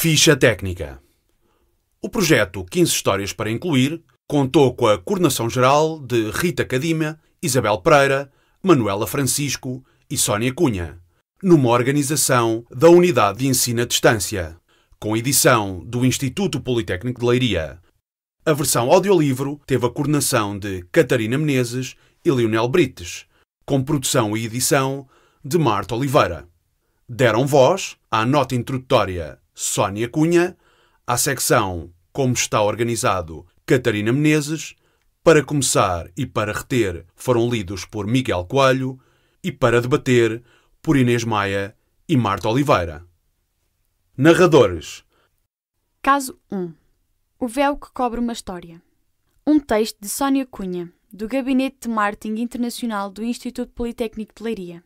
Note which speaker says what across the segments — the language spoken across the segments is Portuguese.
Speaker 1: Ficha técnica. O projeto 15 Histórias para Incluir contou com a coordenação geral de Rita Cadima, Isabel Pereira, Manuela Francisco e Sónia Cunha, numa organização da Unidade de Ensino à Distância, com edição do Instituto Politécnico de Leiria. A versão audiolivro teve a coordenação de Catarina Menezes e Leonel Brites, com produção e edição de Marta Oliveira. Deram voz à nota introdutória Sónia Cunha, à secção Como está organizado, Catarina Menezes, para começar e para reter, foram lidos por Miguel Coelho e para debater, por Inês Maia e Marta Oliveira. Narradores. Caso 1. O véu que cobre uma história. Um texto de Sónia Cunha, do Gabinete de Marketing Internacional do Instituto Politécnico de Leiria.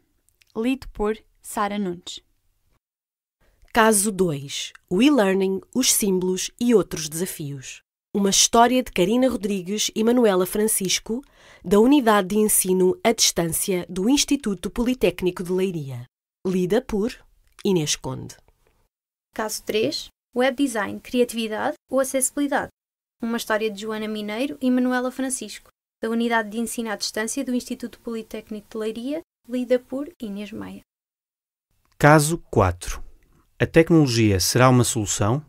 Speaker 1: Lido por Sara Nunes. Caso 2: O e-learning, os símbolos e outros desafios. Uma história de Karina Rodrigues e Manuela Francisco, da Unidade de Ensino à Distância do Instituto Politécnico de Leiria. Lida por Inês Conde. Caso 3: Web Design, Criatividade ou Acessibilidade. Uma história de Joana Mineiro e Manuela Francisco, da Unidade de Ensino à Distância do Instituto Politécnico de Leiria, lida por Inês Maia. Caso 4 a tecnologia será uma solução?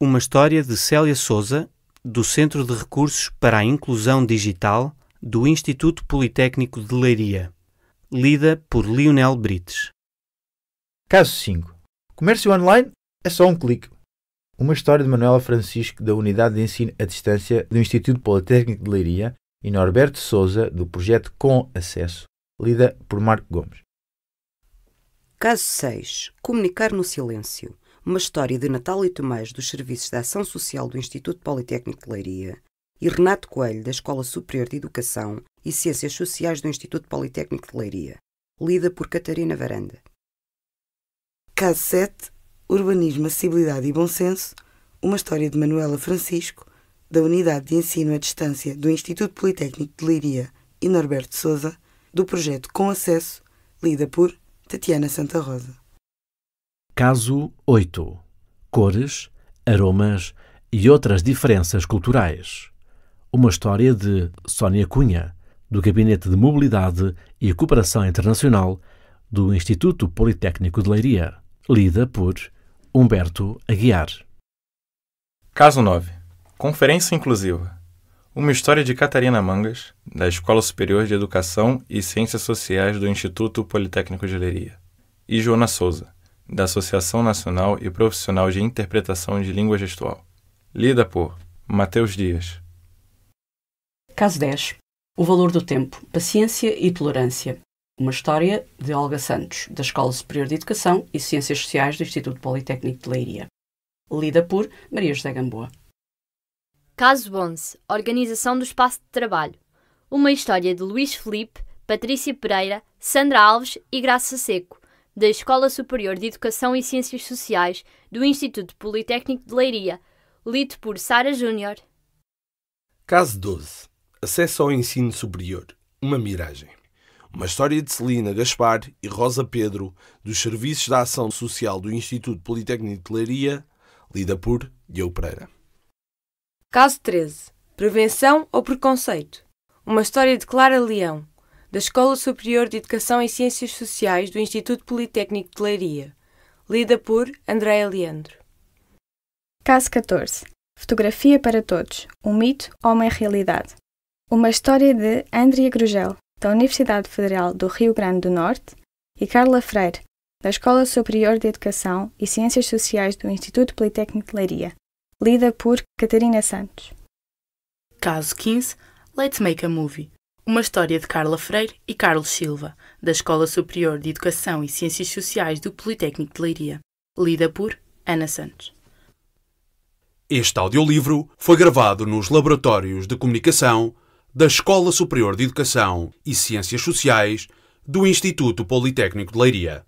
Speaker 1: Uma história de Célia Souza, do Centro de Recursos para a Inclusão Digital do Instituto Politécnico de Leiria, lida por Lionel Brites. Caso 5. Comércio online é só um clique. Uma história de Manuela Francisco, da Unidade de Ensino à Distância do Instituto Politécnico de Leiria, e Norberto Souza, do projeto Com Acesso, lida por Marco Gomes. Caso 6. Comunicar no silêncio. Uma história de e Tomás dos Serviços de Ação Social do Instituto Politécnico de Leiria e Renato Coelho da Escola Superior de Educação e Ciências Sociais do Instituto Politécnico de Leiria, lida por Catarina Varanda. Caso 7. Urbanismo, Acessibilidade e Bom Senso. Uma história de Manuela Francisco, da Unidade de Ensino à Distância do Instituto Politécnico de Leiria e Norberto Souza, do projeto Com Acesso, lida por Tatiana Santa Rosa. Caso 8. Cores, aromas e outras diferenças culturais. Uma história de Sónia Cunha, do Gabinete de Mobilidade e Cooperação Internacional do Instituto Politécnico de Leiria, lida por Humberto Aguiar. Caso 9. Conferência inclusiva. Uma história de Catarina Mangas, da Escola Superior de Educação e Ciências Sociais do Instituto Politécnico de Leiria. E Joana Souza, da Associação Nacional e Profissional de Interpretação de Língua Gestual. Lida por Matheus Dias. Caso 10. O valor do tempo, paciência e tolerância. Uma história de Olga Santos, da Escola Superior de Educação e Ciências Sociais do Instituto Politécnico de Leiria. Lida por Maria José Gamboa. Caso 11 Organização do Espaço de Trabalho. Uma história de Luís Felipe, Patrícia Pereira, Sandra Alves e Graça Seco, da Escola Superior de Educação e Ciências Sociais do Instituto Politécnico de Leiria, lido por Sara Júnior. Caso 12 Acesso ao Ensino Superior Uma Miragem. Uma história de Celina Gaspar e Rosa Pedro, dos Serviços da Ação Social do Instituto Politécnico de Leiria, lida por Diogo Pereira. Caso 13. Prevenção ou preconceito? Uma história de Clara Leão, da Escola Superior de Educação e Ciências Sociais do Instituto Politécnico de Leiria, lida por Andréa Leandro. Caso 14. Fotografia para todos, um mito ou uma realidade? Uma história de Andrea Grugel, da Universidade Federal do Rio Grande do Norte, e Carla Freire, da Escola Superior de Educação e Ciências Sociais do Instituto Politécnico de Leiria, lida por Catarina Santos. Caso 15, Let's Make a Movie, uma história de Carla Freire e Carlos Silva, da Escola Superior de Educação e Ciências Sociais do Politécnico de Leiria, lida por Ana Santos. Este audiolivro foi gravado nos Laboratórios de Comunicação da Escola Superior de Educação e Ciências Sociais do Instituto Politécnico de Leiria.